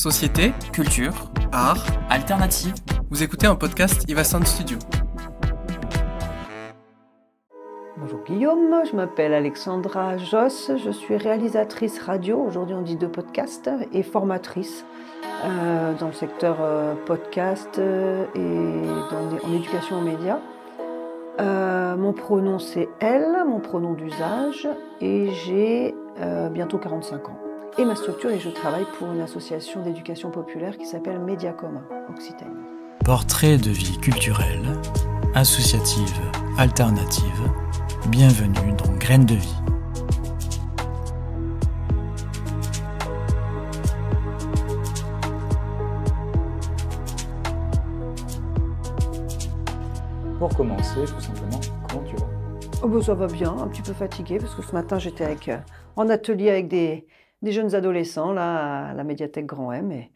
société, culture, art, alternative. Vous écoutez un podcast Iva Sound Studio. Bonjour Guillaume, je m'appelle Alexandra Joss, je suis réalisatrice radio, aujourd'hui on dit deux podcasts, et formatrice euh, dans le secteur euh, podcast euh, et en éducation aux médias. mon pronom c'est elle, mon pronom d'usage, et j'ai bientôt 45 ans et ma structure et je travaille pour une association d'éducation populaire qui s'appelle médiacom Occitanie. Portrait de vie culturelle, associative, alternative, bienvenue dans Graines de vie. Pour commencer, tout simplement, comment tu vas oh, bah, ça va bien, un petit peu fatigué parce que ce matin j'étais avec, euh, en atelier avec des, des jeunes adolescents là, à la médiathèque Grand M. Et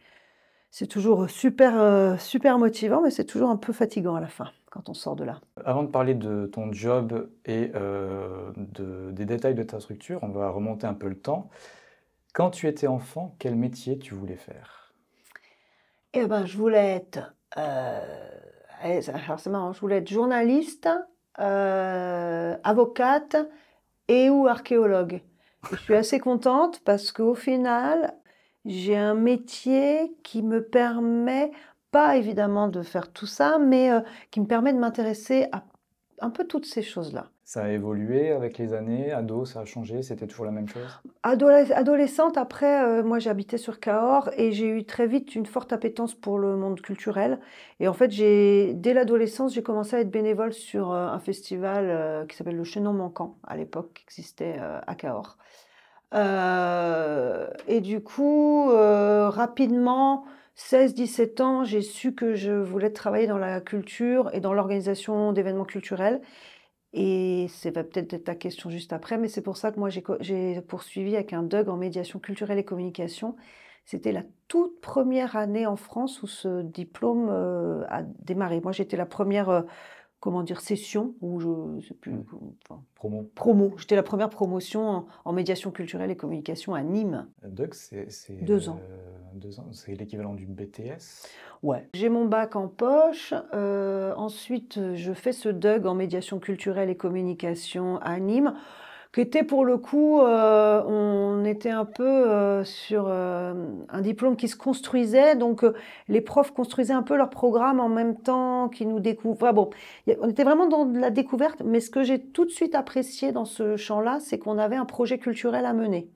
c'est toujours euh, super, euh, super motivant, mais c'est toujours un peu fatigant à la fin quand on sort de là. Avant de parler de ton job et euh, des détails de ta structure, on va remonter un peu le temps. Quand tu étais enfant, quel métier tu voulais faire Eh ben, je voulais être. Eh, je voulais être journaliste, avocate et ou archéologue. Je suis assez contente parce qu'au final, j'ai un métier qui me permet, pas évidemment de faire tout ça, mais euh, qui me permet de m'intéresser à un peu toutes ces choses-là. Ça a évolué avec les années Ado, ça a changé C'était toujours la même chose Adolescente, après, euh, moi j'habitais sur Cahors et j'ai eu très vite une forte appétence pour le monde culturel. Et en fait, dès l'adolescence, j'ai commencé à être bénévole sur euh, un festival euh, qui s'appelle le Chenon Manquant, à l'époque, qui existait à Cahors. et du coup, rapidement, 16-17 ans, j'ai su que je voulais travailler dans la culture et dans l'organisation d'événements culturels. Et ça va peut-être être ta question juste après, mais c'est pour ça que moi j'ai poursuivi avec un DUG en médiation culturelle et communication. C'était la toute première année en France où ce diplôme euh, a démarré. Moi j'étais la première, euh, comment dire, session, ou je sais plus. promo. Promo. J'étais la première promotion en, médiation culturelle et communication à Nîmes. DUG, c'est. Deux ans. Euh, ans. C'est l'équivalent d'une BTS Ouais. J'ai mon bac en poche. Euh, ensuite, je fais ce DUG en médiation culturelle et communication à Nîmes qui était pour le coup, euh, on était un peu euh, sur un diplôme qui se construisait, donc les profs construisaient un peu leur programme en même temps, qu'ils nous découvraient. bon, on était vraiment dans la découverte, mais ce que j'ai tout de suite apprécié dans ce champ-là, c'est qu'on avait un projet culturel à mener.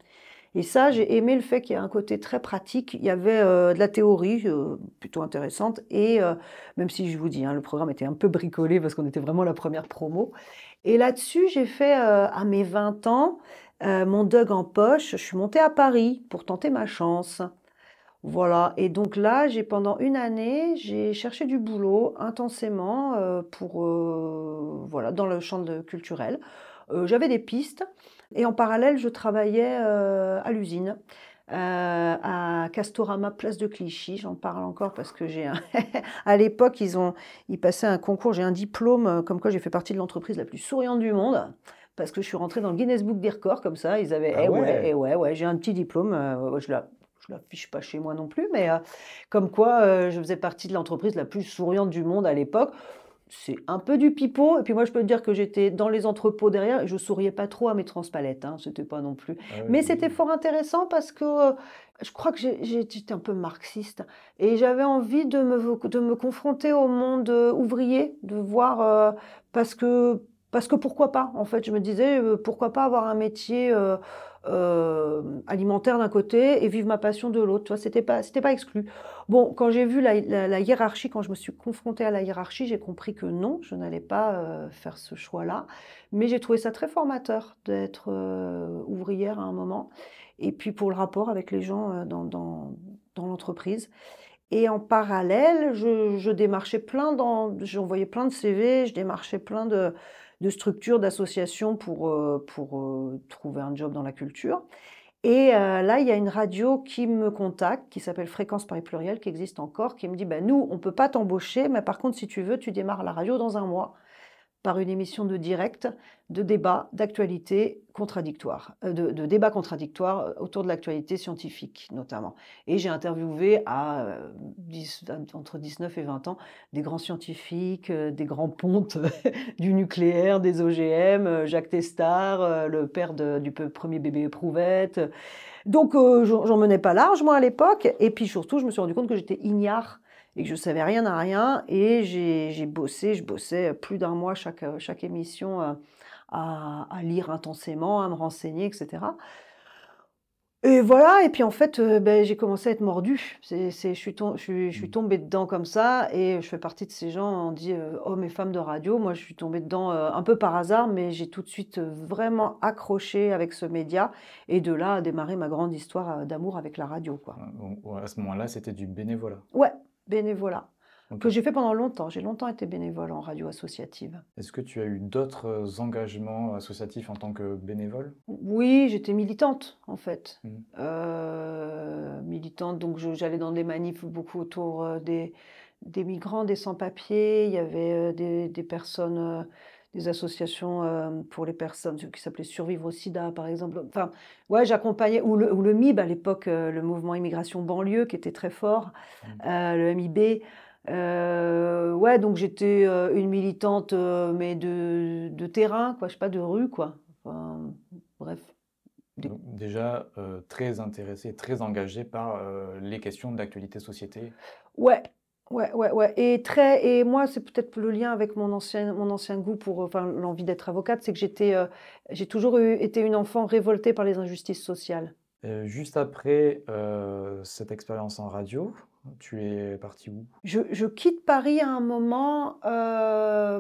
Et ça, j'ai aimé le fait qu'il y ait un côté très pratique. Il y avait euh, de la théorie euh, plutôt intéressante. Et euh, même si je vous dis, hein, le programme était un peu bricolé parce qu'on était vraiment la première promo. Et là-dessus, j'ai fait à mes 20 ans mon Dug en poche. Je suis montée à Paris pour tenter ma chance. Voilà. Et donc là, j'ai pendant une année, j'ai cherché du boulot intensément pour voilà dans le champ culturel. J'avais des pistes. Et en parallèle, je travaillais euh, à l'usine. Euh, à Castorama Place de Clichy. J'en parle encore parce que j'ai un... à l'époque ils ont ils passaient un concours. J'ai un diplôme euh, comme quoi j'ai fait partie de l'entreprise la plus souriante du monde parce que je suis rentrée dans le Guinness Book des records comme ça. Ils avaient ah eh, eh ouais. j'ai un petit diplôme. je ne l'affiche pas chez moi non plus, mais comme quoi je faisais partie de l'entreprise la plus souriante du monde à l'époque c'est un peu du pipeau. Et puis moi, je peux te dire que j'étais dans les entrepôts derrière et je souriais pas trop à mes transpalettes. Hein. C'était pas non plus. Ah Mais c'était fort intéressant parce que euh, je crois que j'étais un peu marxiste et j'avais envie de me, de me confronter au monde euh, ouvrier, de voir euh, parce que parce que pourquoi pas. En fait, je me disais pourquoi pas avoir un métier euh, alimentaire d'un côté et vivre ma passion de l'autre. Ce n'était c'était pas, c'était pas exclu. Bon, quand j'ai vu la, hiérarchie, quand je me suis confrontée à la hiérarchie, j'ai compris que non, je n'allais pas euh, faire ce choix-là. Mais j'ai trouvé ça très formateur d'être euh, ouvrière à un moment. Et puis pour le rapport avec les gens dans, l'entreprise. Et en parallèle, je, démarchais plein dans, j'envoyais plein de CV, je démarchais plein de, de structures, d'associations pour, euh, euh, trouver un job dans la culture. Et euh, là, il y a une radio qui me contacte, qui s'appelle Fréquence Paris Pluriel, qui existe encore, qui me dit bah, Nous, on ne peut pas t'embaucher, mais par contre, si tu veux, tu démarres la radio dans un mois par une émission de direct, de débats d'actualité contradictoires, euh, de, de débat euh, autour de l'actualité scientifique notamment. Et j'ai interviewé à euh, entre 19 et 20 ans des grands scientifiques, des grands pontes du nucléaire, des OGM, Jacques Testard, le père du premier bébé éprouvette. Donc j'en menais pas large moi à l'époque. Et puis surtout, je me suis rendu compte que j'étais ignare et que je savais rien à rien. Et j'ai bossé, je bossais plus d'un mois chaque, chaque émission euh, à, lire intensément, à me renseigner, etc. Et voilà, et puis en fait, euh, ben, j'ai commencé à être mordue. je, suis je, suis mm. tombée dedans comme ça, et je fais partie de ces gens, on dit euh, hommes et femmes de radio. Moi, je suis tombée dedans un peu par hasard, mais j'ai tout de suite vraiment accroché avec ce média, et de là a démarré ma grande histoire d'amour avec la radio. À ce moment-là, c'était du bénévolat. Ouais, bénévolat. que j'ai fait pendant longtemps. J'ai longtemps été bénévole en radio associative. Est-ce que tu as eu d'autres engagements associatifs en tant que bénévole Oui, j'étais militante en fait. Mmh. Euh, militante, donc j'allais dans des manifs beaucoup autour euh, des, des migrants, des sans-papiers. Il y avait euh, des, des personnes des associations euh, pour les personnes qui s'appelaient Survivre au sida, par exemple. Enfin, ouais, j'accompagnais, ou le, ou le, MIB à l'époque, euh, le mouvement immigration banlieue, qui était très fort, mmh. euh, le MIB. ouais, donc j'étais une militante, mais de, de, terrain, quoi, je sais pas, de rue, quoi. bref. déjà très intéressée, très engagée par les questions d'actualité société. Ouais, Ouais, ouais, Et très, et moi, c'est peut-être le lien avec mon ancien, mon ancien goût pour, euh, enfin, l'envie d'être avocate, c'est que j'étais, euh, j'ai toujours été une enfant révoltée par les injustices sociales. Euh, juste après cette expérience en radio, tu es partie où je, quitte Paris à un moment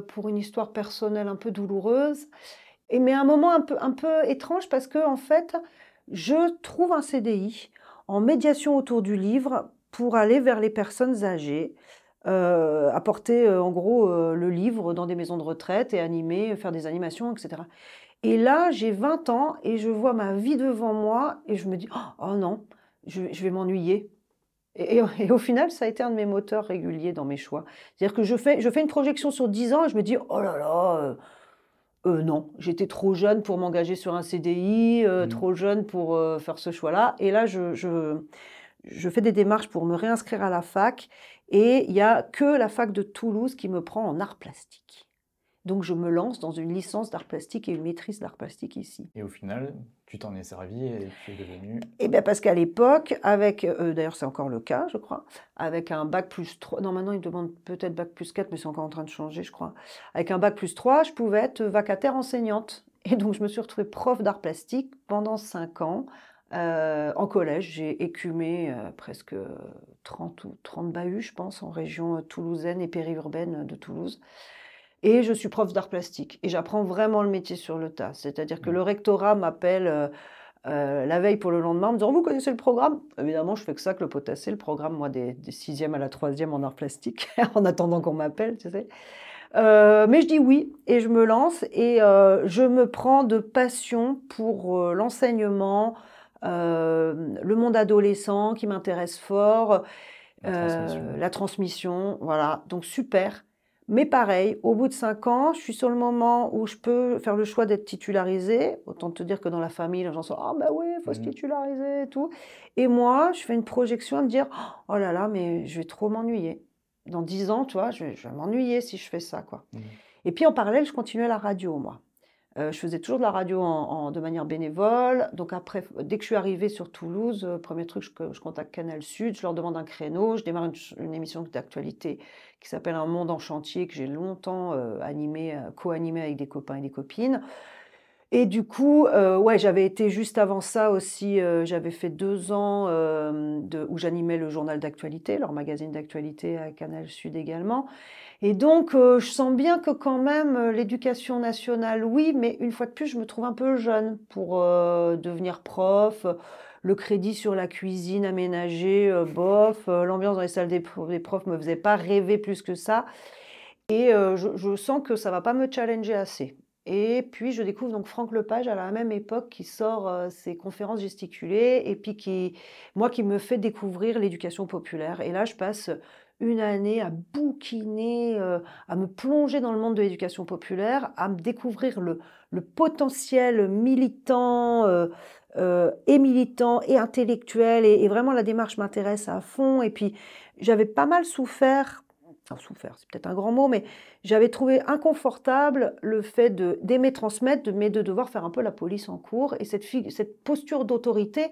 pour une histoire personnelle un peu douloureuse, et mais un moment un peu, un peu étrange parce que en fait, je trouve un CDI en médiation autour du livre pour aller vers les personnes âgées, euh, apporter euh, en gros euh, le livre dans des maisons de retraite et animer, faire des animations, etc. Et là, j'ai 20 ans et je vois ma vie devant moi et je me dis, oh, oh non, je, vais m'ennuyer. Et, au final, ça a été un de mes moteurs réguliers dans mes choix. C'est-à-dire que je fais, une projection sur 10 ans et je me dis, oh là là, non, j'étais trop jeune pour m'engager sur un CDI, mmh trop jeune pour faire ce choix-là. Et là, je je fais des démarches pour me réinscrire à la fac et il n'y a que la fac de Toulouse qui me prend en art plastique. Donc je me lance dans une licence d'art plastique et une maîtrise d'art plastique ici. Et au final, tu t'en es servi et tu es devenu Eh bien parce qu'à l'époque, avec, euh, d'ailleurs c'est encore le cas je crois, avec un bac plus 3, non maintenant ils demandent peut-être bac plus 4 mais c'est encore en train de changer je crois, avec un bac plus 3 je pouvais être vacataire enseignante. Et donc je me suis retrouvée prof d'art plastique pendant 5 ans euh, en collège, j'ai écumé euh, presque 30 euh, ou 30 bahuts, je pense, en région toulousaine et périurbaine de Toulouse. Et je suis prof d'art plastique et j'apprends vraiment le métier sur le tas. C'est-à-dire que mmh. le rectorat m'appelle la veille pour le lendemain en me disant Vous connaissez le programme Évidemment, je fais que ça, que le potasser, le programme, moi, des, sixièmes 6e à la 3e en art plastique, en attendant qu'on m'appelle, tu sais. mais je dis oui et je me lance et je me prends de passion pour l'enseignement, euh, le monde adolescent qui m'intéresse fort, euh, la transmission. voilà. Donc super. Mais pareil, au bout de 5 ans, je suis sur le moment où je peux faire le choix d'être titularisé. Autant te dire que dans la famille, les gens sont Ah, ben bah oui, il faut se mmh. titulariser et tout. Et moi, je fais une projection de dire Oh là là, mais je vais trop m'ennuyer. Dans 10 ans, tu vois, je vais, m'ennuyer si je fais ça, quoi. Mmh. Et puis en parallèle, je continue à la radio, moi. Euh, je faisais toujours de la radio de manière bénévole. Donc après, dès que je suis arrivée sur Toulouse, euh, premier truc, je, contacte Canal Sud, je leur demande un créneau, je démarre une, émission d'actualité qui s'appelle Un monde en chantier, que j'ai longtemps animée, euh, animé, co-animée avec des copains et des copines. Et du coup, euh, ouais, j'avais été juste avant ça aussi, euh, j'avais fait deux ans euh, où j'animais le journal d'actualité, leur magazine d'actualité à Canal Sud également. Et donc, je sens bien que quand même, l'éducation nationale, oui, mais une fois de plus, je me trouve un peu jeune pour devenir prof. Le crédit sur la cuisine aménagée, bof. L'ambiance dans les salles des, profs profs me faisait pas rêver plus que ça. Et je, je sens que ça va pas me challenger assez. Et puis je découvre donc Franck Lepage à la même époque qui sort euh, ses conférences gesticulées et puis qui, moi, qui me fait découvrir l'éducation populaire. Et là, je passe une année à bouquiner, euh, à me plonger dans le monde de l'éducation populaire, à me découvrir le, potentiel militant euh, et militant et intellectuel. et vraiment, la démarche m'intéresse à fond. Et puis, j'avais pas mal souffert souffert, c'est peut-être un grand mot, mais j'avais trouvé inconfortable le fait d'aimer transmettre, mais de devoir faire un peu la police en cours. Et cette, cette posture d'autorité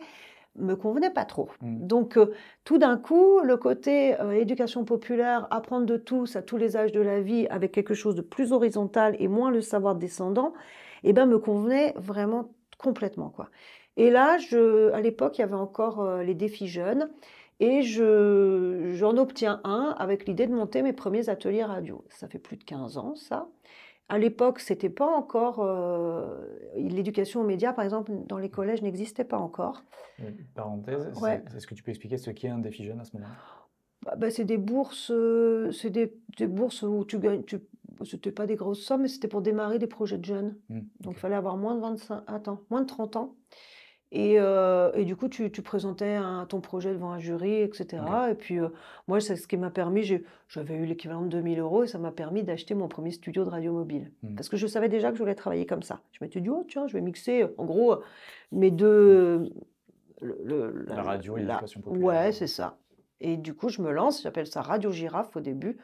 me convenait pas trop. Mmh. Donc euh, tout d'un coup, le côté euh, éducation populaire, apprendre de tous à tous les âges de la vie avec quelque chose de plus horizontal et moins le savoir descendant, eh ben me convenait vraiment complètement quoi. Et là, à l'époque, il y avait encore euh, les défis jeunes. Et je, j'en obtiens un avec l'idée de monter mes premiers ateliers radio. Ça fait plus de 15 ans, ça. À l'époque, c'était pas encore. Euh, l'éducation aux médias, par exemple, dans les collèges n'existait pas encore. Euh, parenthèse, est-ce que tu peux expliquer ce qu'est un défi jeune à ce moment-là bah, bah, C'est des bourses, euh, c'est des, des bourses où tu gagnes. Tu, c'était pas des grosses sommes, mais c'était pour démarrer des projets de jeunes. Mmh, Donc il fallait avoir moins de 25, attends, moins de 30 ans. Euh, et, du coup, tu, présentais ton projet devant un jury, etc. Et puis, euh, moi, c'est ce qui m'a permis, j'avais eu l'équivalent de 2000 euros et ça m'a permis d'acheter mon premier studio de radio mobile. Mmh. Parce que je savais déjà que je voulais travailler comme ça. Je m'étais dit, oh tiens, je vais mixer, euh, en gros, mes deux. la, radio et l'éducation populaire. Ouais, c'est ça. Et du coup, je me lance, j'appelle ça Radio Girafe au début,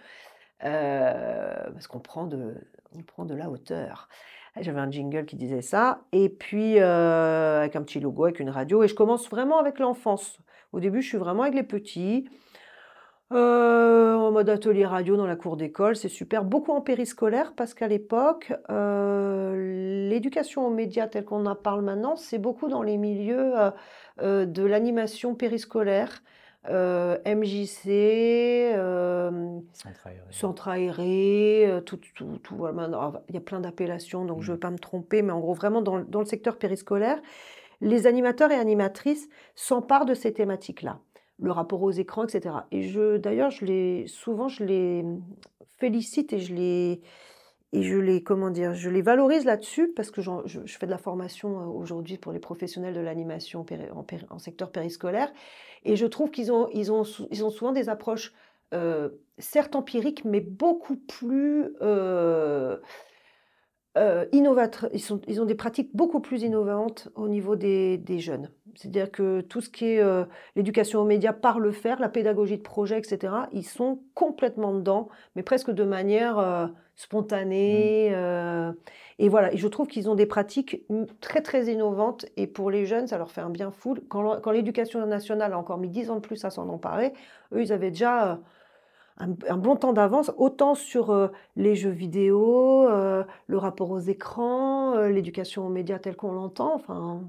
parce qu'on prend, on prend de la hauteur. J'avais un jingle qui disait ça. Et puis, euh, avec un petit logo, avec une radio. Et je commence vraiment avec l'enfance. Au début, je suis vraiment avec les petits. Euh, en mode atelier radio dans la cour d'école, c'est super. Beaucoup en périscolaire parce qu'à l'époque, euh, l'éducation aux médias telle qu'on en parle maintenant, c'est beaucoup dans les milieux de l'animation périscolaire. Euh, MJC, euh, Centre aéré, euh, tout, tout, ah, il y a plein d'appellations, donc je ne mm. veux pas me tromper, mais en gros, vraiment dans, dans le secteur périscolaire, les animateurs et animatrices s'emparent de ces thématiques-là, le rapport aux écrans, etc. Et je, d'ailleurs, je les, souvent, je les mm, félicite et je les et je les comment dire, je les valorise là-dessus parce que je, fais de la formation euh, aujourd'hui pour les professionnels de l'animation en, secteur périscolaire et je trouve qu'ils ont ils ont ils ont souvent des approches euh, certes empiriques mais beaucoup plus euh, euh, innovateurs, ils, sont, ils, ont des pratiques beaucoup plus innovantes au niveau des, jeunes. C'est-à-dire que tout ce qui est euh, l'éducation aux médias par le faire, la pédagogie de projet, etc., ils sont complètement dedans, mais presque de manière euh, spontanée. Mmh. et voilà, je trouve qu'ils ont des pratiques mmh, très très innovantes, et pour les jeunes, ça leur fait un bien fou. Quand, quand l'éducation nationale a encore mis 10 ans de plus à s'en emparer, eux, ils avaient déjà un, bon temps d'avance, autant sur euh, les jeux vidéo, euh, le rapport aux écrans, euh, l'éducation aux médias telle qu'on l'entend. Enfin,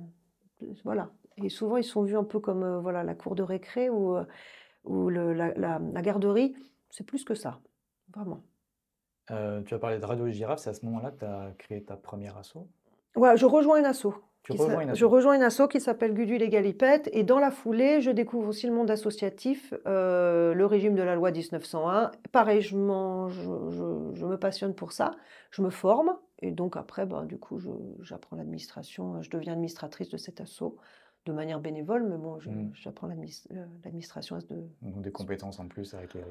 voilà. Et souvent, ils sont vus un peu comme voilà la cour de récré ou, ou la, garderie. C'est plus que ça, vraiment. tu as parlé de Radio Girafe, c'est à ce moment-là que tu as créé ta première asso Ouais, je rejoins une asso. Je rejoins une asso qui s'appelle Gudule et Galipette. Et dans la foulée, je découvre aussi le monde associatif, euh, le régime de la loi 1901. Pareil, je, je, me passionne pour ça. Je me forme. Et donc après, ben, du coup, j'apprends l'administration. Je deviens administratrice de cet asso de manière bénévole, mais bon, mm. j'apprends euh, l'administration. De... des compétences en plus à acquérir.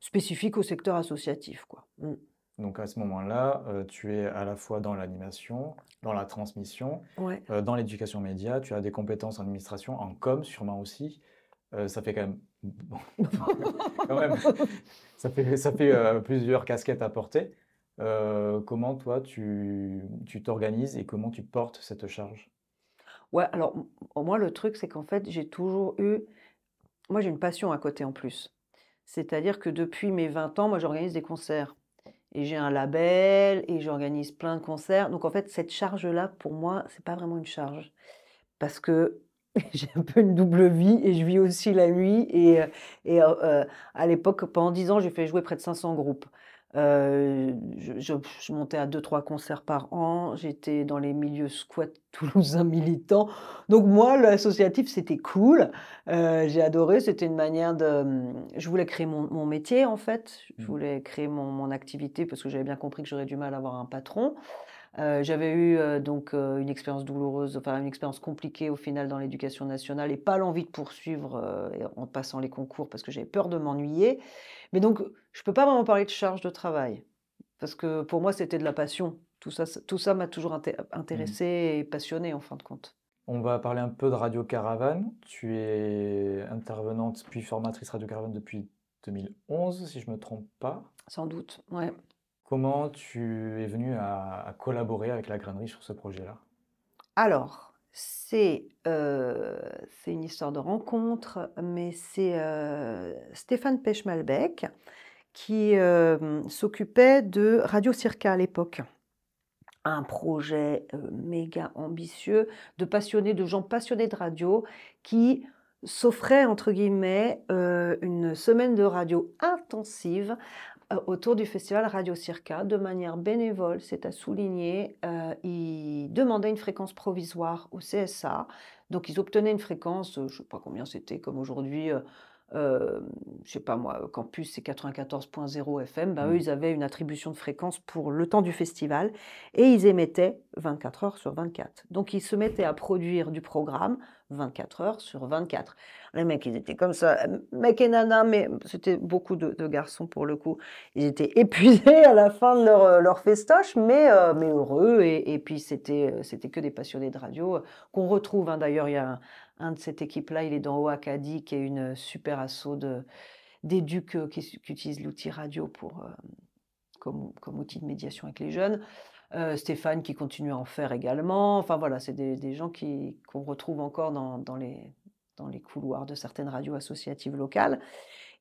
Spécifiques au secteur associatif, quoi. Mm. Donc à ce moment-là, euh, tu es à la fois dans l'animation, dans la transmission, euh, dans l'éducation média, tu as des compétences en administration, en com sûrement aussi. Euh, ça fait quand même, quand même. ça fait, ça fait plusieurs casquettes à porter. comment toi tu t'organises et comment tu portes cette charge Ouais, alors moi le truc c'est qu'en fait j'ai toujours eu, moi j'ai une passion à côté en plus. C'est-à-dire que depuis mes 20 ans, moi j'organise des concerts et j'ai un label et j'organise plein de concerts. Donc en fait, cette charge-là, pour moi, c'est pas vraiment une charge parce que j'ai un peu une double vie et je vis aussi la nuit. Et, euh, euh, euh, à l'époque, pendant 10 ans, j'ai fait jouer près de 500 groupes. Euh, je, montais à 2 trois concerts par an, j'étais dans les milieux squat toulousains militants. Donc moi, l'associatif, c'était cool. Euh, j'ai adoré, c'était une manière de... Hum, je voulais créer mon, métier, en fait. Je mmh. voulais créer mon activité parce que j'avais bien compris que j'aurais du mal à avoir un patron. Euh, j'avais eu euh, donc euh, une expérience douloureuse, enfin une expérience compliquée au final dans l'éducation nationale et pas l'envie de poursuivre en passant les concours parce que j'avais peur de m'ennuyer. Mais donc je ne peux pas vraiment parler de charge de travail parce que pour moi c'était de la passion. Tout ça, tout ça m'a toujours mmh. intéressée intéressé et passionné en fin de compte. On va parler un peu de Radio Caravane. Tu es intervenante puis formatrice Radio Caravane depuis 2011, si je ne me trompe pas. Sans doute, ouais. Comment tu es venu à, collaborer avec la grainerie sur ce projet-là Alors, euh, c'est une histoire de rencontre, mais c'est euh, Stéphane Pechmalbec qui euh, s'occupait de Radio Circa à l'époque un projet méga ambitieux de passionnés, de gens passionnés de radio qui s'offraient entre guillemets une semaine de radio intensive euh, autour du festival Radio Circa de manière bénévole, c'est à souligner. Euh, ils demandaient une fréquence provisoire au CSA. Donc ils obtenaient une fréquence, euh, je ne sais pas combien c'était comme aujourd'hui. je ne sais pas moi, campus c'est 94.0 FM, ben, hmm. eux ils avaient une attribution de fréquence pour le temps du festival et ils émettaient 24 heures sur 24. Donc ils se mettaient à produire du programme 24 heures sur 24. Les mecs, ils étaient comme ça, euh, mec et nana, mais c'était beaucoup de, garçons pour le coup. Ils étaient épuisés à la fin de leur, euh, festoche, mais, euh, mais heureux. Et, puis, c'était que des passionnés de radio qu'on retrouve. Hein. D'ailleurs, il y a un, de cette équipe-là, il est dans Oakadi, qui est une super asso des qui, qui utilisent l'outil radio pour, comme outil de médiation avec les jeunes. Euh, Stéphane qui continue à en faire également. Enfin voilà, c'est des, gens qui, qu'on retrouve encore dans, dans, les, couloirs de certaines radios associatives locales.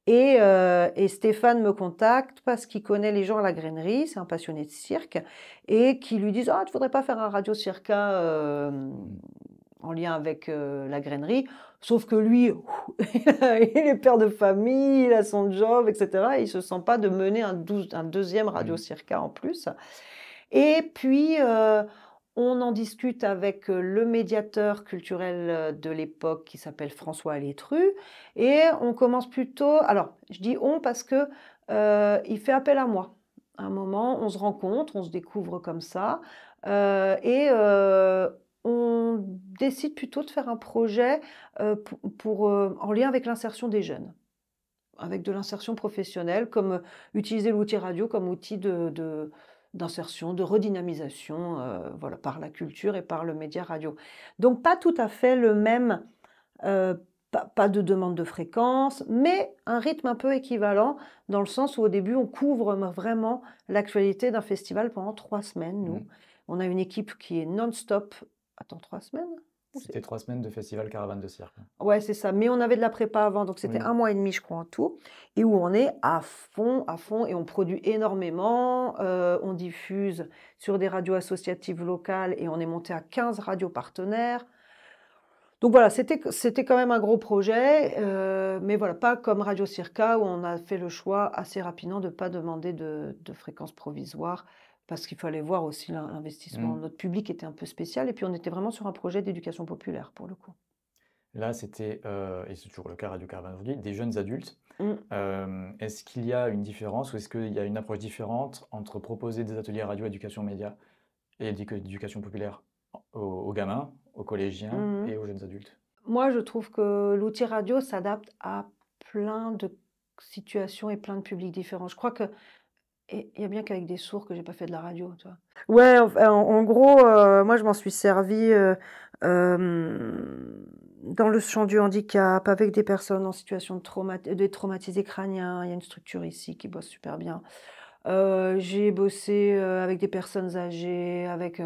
Euh, et, Stéphane me contacte parce qu'il connaît les gens à la grainerie, c'est un passionné de cirque, et qui lui disent Ah, tu voudrais pas faire un radio circa euh, en lien avec la grainerie Sauf que lui, il est père de famille, il a son job, etc. Il il se sent pas de mener un, un deuxième radio mmh. circa en plus. Et puis, euh, on en discute avec euh, le médiateur culturel euh, de l'époque qui s'appelle François Alétru. Et on commence plutôt. Alors, je dis on parce que il fait appel à moi. À un moment, on se rencontre, on se découvre comme ça. et on décide plutôt de faire un projet pour, en lien avec l'insertion des jeunes avec de l'insertion professionnelle, comme utiliser l'outil radio comme outil de d'insertion, de redynamisation euh, voilà, par la culture et par le média radio. Donc pas tout à fait le même, euh, pas, de demande de fréquence, mais un rythme un peu équivalent dans le sens où au début on couvre euh, vraiment l'actualité d'un festival pendant trois semaines, nous. Mmh. On a une équipe qui est non-stop. Attends, trois semaines c'était trois semaines de festival Caravane de Cirque. Ouais, c'est ça. Mais on avait de la prépa avant, donc c'était un mois et demi, je crois, en tout. Et où on est à fond, à fond, et on produit énormément. Euh, on diffuse sur des radios associatives locales et on est monté à 15 radios partenaires. Donc voilà, c'était quand même un gros projet, euh, mais voilà, pas comme Radio Circa où on a fait le choix assez rapidement de ne pas demander de, de fréquence provisoire parce qu'il fallait voir aussi l'investissement. Mmh. Notre public était un peu spécial et puis on était vraiment sur un projet d'éducation populaire pour le coup. Là, c'était, euh, et c'est toujours le cas à Radio Caravane des jeunes adultes. Mmh. Euh, est-ce qu'il y a une différence ou est-ce qu'il y a une approche différente entre proposer des ateliers radio éducation média et éducation populaire aux, gamins, aux collégiens mmh. et aux jeunes adultes Moi, je trouve que l'outil radio s'adapte à plein de situations et plein de publics différents. Je crois que il y a bien qu'avec des sourds que j'ai pas fait de la radio, toi. Ouais, en, gros, euh, moi je m'en suis servi euh, dans le champ du handicap, avec des personnes en situation de, traumat des traumatisés crâniens. Il y a une structure ici qui bosse super bien. Euh, j'ai bossé avec des personnes âgées, avec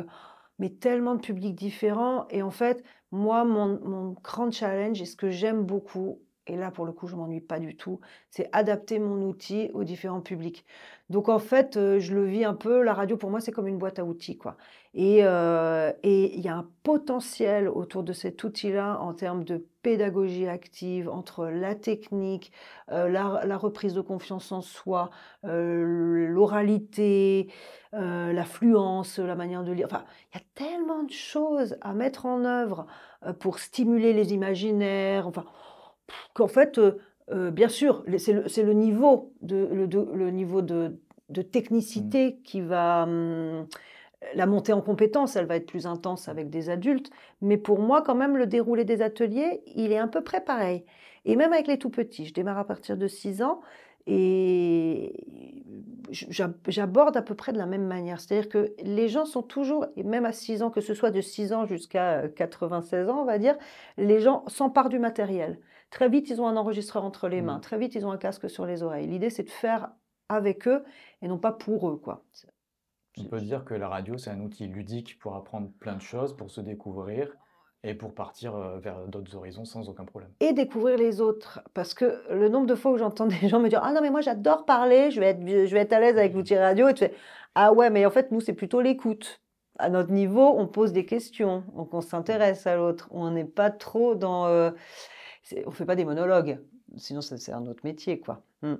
mais tellement de publics différents. Et en fait, moi, mon, mon grand challenge et ce que j'aime beaucoup et là, pour le coup, je m'ennuie pas du tout. C'est adapter mon outil aux différents publics. Donc, en fait, euh, je le vis un peu. La radio, pour moi, c'est comme une boîte à outils. quoi. Euh, et il y a un potentiel autour de cet outil-là en termes de pédagogie active, entre la technique, euh, la, reprise de confiance en soi, euh, l'oralité, l'affluence, la manière de lire. Enfin, il y a tellement de choses à mettre en œuvre pour stimuler les imaginaires. Enfin, qu'en fait, euh, euh, bien sûr, c'est le, niveau de, le, niveau de, technicité mm. qui va... Mm, la montée en compétence, elle va être plus intense avec des adultes, mais pour moi, quand même, le déroulé des ateliers, il est à peu près pareil. Et même avec les tout-petits, je démarre à partir de 6 ans, et j'aborde à peu près de la même manière. C'est-à-dire que les gens sont toujours, même à 6 ans, que ce soit de 6 ans jusqu'à 96 euh, ans, on va dire, les gens s'emparent du matériel. Très vite, ils ont un enregistreur entre les mm. mains. Très vite, ils ont un casque sur les oreilles. L'idée, c'est de faire avec eux et non pas pour eux, quoi. On peut dire que la radio, c'est un outil ludique pour apprendre plein de choses, pour se découvrir et pour partir euh, vers d'autres horizons sans aucun problème. Et découvrir les autres. Parce que le nombre de fois où j'entends des gens me dire Ah non, mais moi j'adore parler, je vais être, je vais être à l'aise avec l'outil mm. radio. Et tu fais Ah ouais, mais en fait, nous, c'est plutôt l'écoute. À notre niveau, on pose des questions, donc on s'intéresse à l'autre. On n'est pas trop dans. Euh, on ne fait pas des monologues, sinon c'est un autre métier, quoi. Hmm.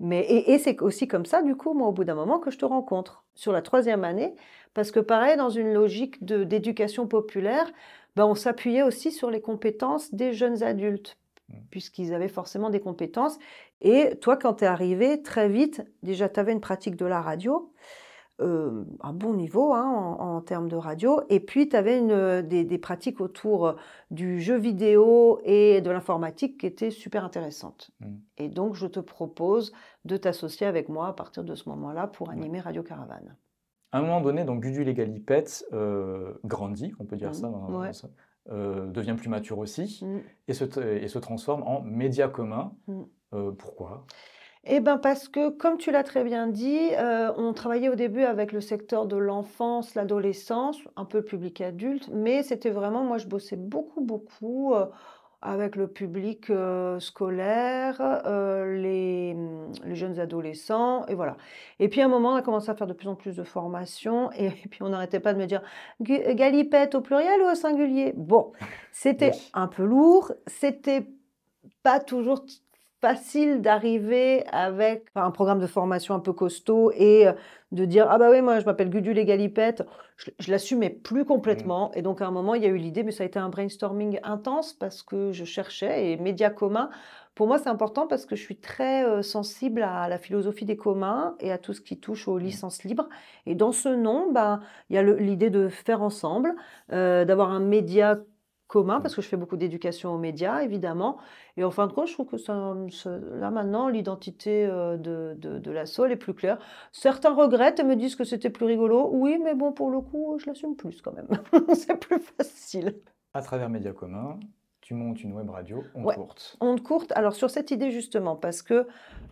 Mais, et, c'est aussi comme ça, du coup, moi, au bout d'un moment, que je te rencontre sur la troisième année, parce que pareil, dans une logique d'éducation populaire, ben, on s'appuyait aussi sur les compétences des jeunes adultes, hmm. puisqu'ils avaient forcément des compétences. Et toi, quand tu es arrivé, très vite, déjà, tu avais une pratique de la radio euh, un bon niveau hein, en, termes de radio. Et puis, tu avais une, euh, des, pratiques autour euh, du jeu vidéo et de l'informatique qui étaient super intéressantes. Mmh. Et donc, je te propose de t'associer avec moi à partir de ce moment-là pour animer Radio Caravane. À un moment donné, donc Gudule et Galipette euh, grandit, on peut dire mmh. ça, devient plus mature aussi mmh. et, se transforme en média commun. pourquoi eh bien parce que, comme tu l'as très bien dit, euh, on travaillait au début avec le secteur de l'enfance, l'adolescence, un peu le public adulte, mais c'était vraiment, moi je bossais beaucoup, beaucoup euh, avec le public euh, scolaire, les, jeunes adolescents, et voilà. Et puis à un moment, on a commencé à faire de plus en plus de formations, et, puis on n'arrêtait pas de me dire galipette au pluriel ou au singulier Bon, c'était un peu lourd, c'était pas toujours facile d'arriver avec un programme de formation un peu costaud et euh, de dire ah bah oui moi je m'appelle Gudule et Galipette je, l'assumais plus complètement mmh. et donc à un moment il y a eu l'idée mais ça a été un brainstorming intense parce que je cherchais et médias communs pour moi c'est important parce que je suis très euh, sensible à la philosophie des communs et à tout ce qui touche aux mmh. licences libres et dans ce nom bah il y a l'idée de faire ensemble euh, d'avoir un média commun, parce mmh. que je fais beaucoup d'éducation aux médias, évidemment. Et en fin de compte, je trouve que là maintenant, l'identité euh, de, de, la est plus claire. Certains regrettent et me disent que c'était plus rigolo. Oui, mais bon, pour le coup, je l'assume plus quand même. C'est plus facile. À travers Médias communs, tu montes une web radio on courte. Onde courte. Alors sur cette idée justement, parce que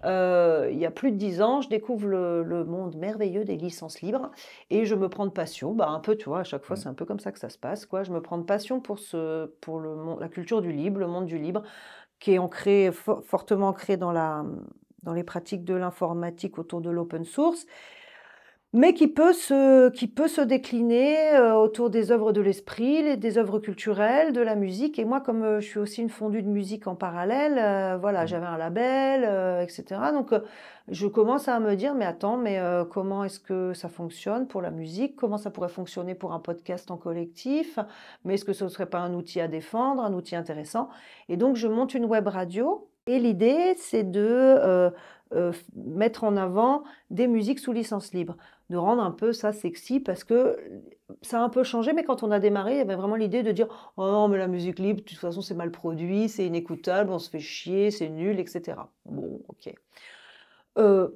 euh, il y a plus de dix ans, je découvre le, monde merveilleux des licences libres et je me prends de passion. Bah un peu, tu vois, à chaque fois mm. c'est un peu comme ça que ça se passe, quoi. Je me prends de passion pour ce, pour le la culture du libre, le monde du libre, qui est ancré fortement ancré dans la dans les pratiques de l'informatique autour de l'open source mais qui peut se, qui peut se décliner euh, autour des œuvres de l'esprit, des œuvres culturelles, de la musique. Et moi, comme euh, je suis aussi une fondue de musique en parallèle, euh, voilà, mmh. j'avais un label, etc. Donc, je commence à me dire, mais attends, mais comment est-ce que ça fonctionne pour la musique Comment ça pourrait fonctionner pour un podcast en collectif Mais est-ce que ce ne serait pas un outil à défendre, un outil intéressant Et donc, je monte une web radio. Et l'idée, c'est de... mettre en avant des musiques sous licence libre de rendre un peu ça sexy parce que ça a un peu changé, mais quand on a démarré, il y avait vraiment l'idée de dire Oh non, mais la musique libre, de toute façon, c'est mal produit, c'est inécoutable, on se fait chier, c'est nul, etc. Bon, ok. Euh,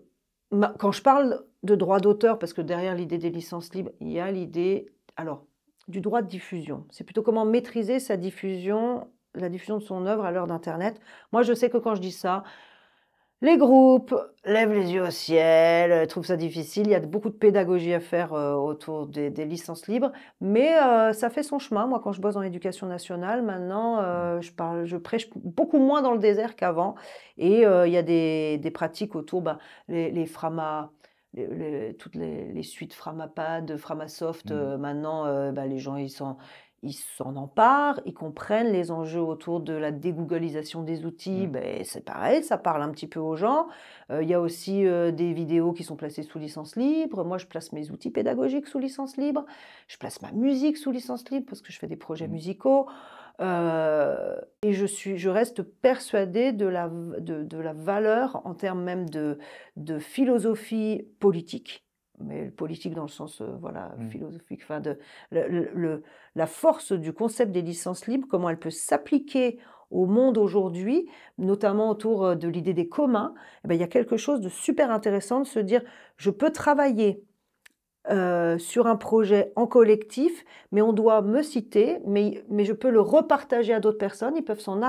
quand je parle de droit d'auteur, parce que derrière l'idée des licences libres, il y a l'idée, alors, du droit de diffusion. C'est plutôt comment maîtriser sa diffusion la diffusion de son œuvre à l'heure d'Internet. Moi, je sais que quand je dis ça, les groupes lèvent les yeux au ciel, euh, trouvent ça difficile. Il y a beaucoup de pédagogie à faire euh, autour des, licences libres, mais euh, ça fait son chemin. Moi, quand je bosse dans l'éducation nationale, maintenant, mm. je, parle, je prêche beaucoup moins dans le désert qu'avant. Et il y a des, pratiques autour, bah, les, framas. toutes les, suites Framapad, Framasoft, mm. maintenant, bah, les gens, ils sont, ils s'en emparent, ils comprennent les enjeux autour de la dégooglisation des outils, mmh. ben, c'est pareil, ça parle un petit peu aux gens. Euh, il y a aussi euh, des vidéos qui sont placées sous licence libre. Moi, je place mes outils pédagogiques sous licence libre. Je place ma musique sous licence libre parce que je fais des projets mmh. musicaux. Euh, et je, reste persuadée de la, valeur en termes même de, de philosophie politique mais politique dans le sens euh, voilà mmh. philosophique enfin de le, la force du concept des licences libres comment elle peut s'appliquer au monde aujourd'hui notamment autour euh, de l'idée des communs eh ben, il y a quelque chose de super intéressant de se dire je peux travailler euh, sur un projet en collectif, mais on doit me citer, mais, mais je peux le repartager à d'autres personnes, ils peuvent s'en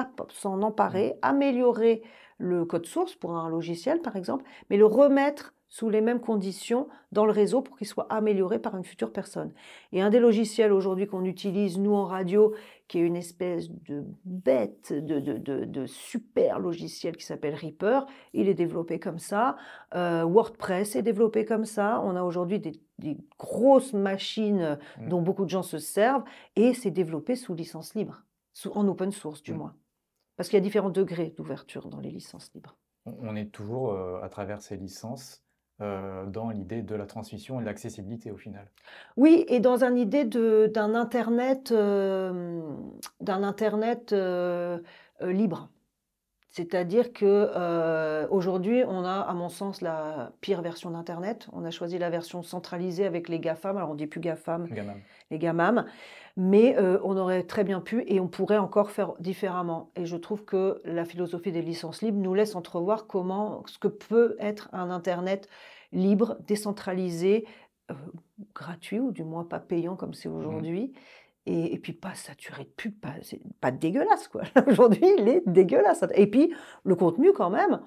emparer, mmh. améliorer le code source pour un logiciel par exemple, mais le remettre sous les mêmes conditions dans le réseau pour qu'il soit amélioré par une future personne. Et un des logiciels aujourd'hui qu'on utilise, nous en radio, qui est une espèce de bête, de, super logiciel qui s'appelle Reaper, il est développé comme ça. Euh, WordPress est développé comme ça. On a aujourd'hui des, grosses machines mmh. dont beaucoup de gens se servent et c'est développé sous licence libre, en open source du mmh. moins. Parce qu'il y a différents degrés d'ouverture dans les licences libres. On est toujours euh, à travers ces licences euh, dans l'idée de la transmission et de l'accessibilité au final. Oui, et dans un idée d'un Internet, euh, d'un Internet euh, libre. C'est-à-dire que euh, aujourd'hui, on a, à mon sens, la pire version d'Internet. On a choisi la version centralisée avec les GAFAM. Alors, on dit plus GAFAM, les GAMAM. Mais euh, on aurait très bien pu et on pourrait encore faire différemment. Et je trouve que la philosophie des licences libres nous laisse entrevoir comment, ce que peut être un Internet libre, décentralisé, euh, gratuit ou du moins pas payant comme c'est mhm. aujourd'hui. Et, puis pas saturé de pub, pas, pas dégueulasse quoi. Aujourd'hui, il est dégueulasse. Et puis le contenu quand même,